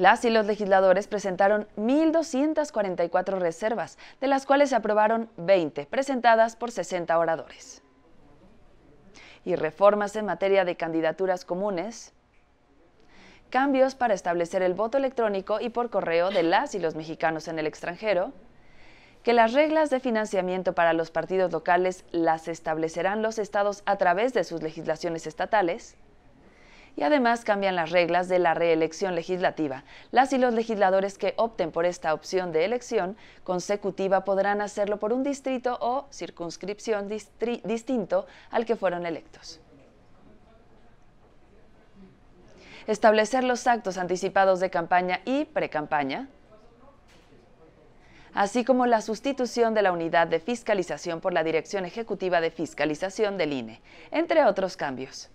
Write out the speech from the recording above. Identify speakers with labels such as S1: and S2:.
S1: Las y los legisladores presentaron 1.244 reservas, de las cuales se aprobaron 20, presentadas por 60 oradores. Y reformas en materia de candidaturas comunes, cambios para establecer el voto electrónico y por correo de las y los mexicanos en el extranjero, que las reglas de financiamiento para los partidos locales las establecerán los estados a través de sus legislaciones estatales, y además cambian las reglas de la reelección legislativa. Las y los legisladores que opten por esta opción de elección consecutiva podrán hacerlo por un distrito o circunscripción distinto al que fueron electos. Establecer los actos anticipados de campaña y precampaña, así como la sustitución de la unidad de fiscalización por la Dirección Ejecutiva de Fiscalización del INE, entre otros cambios.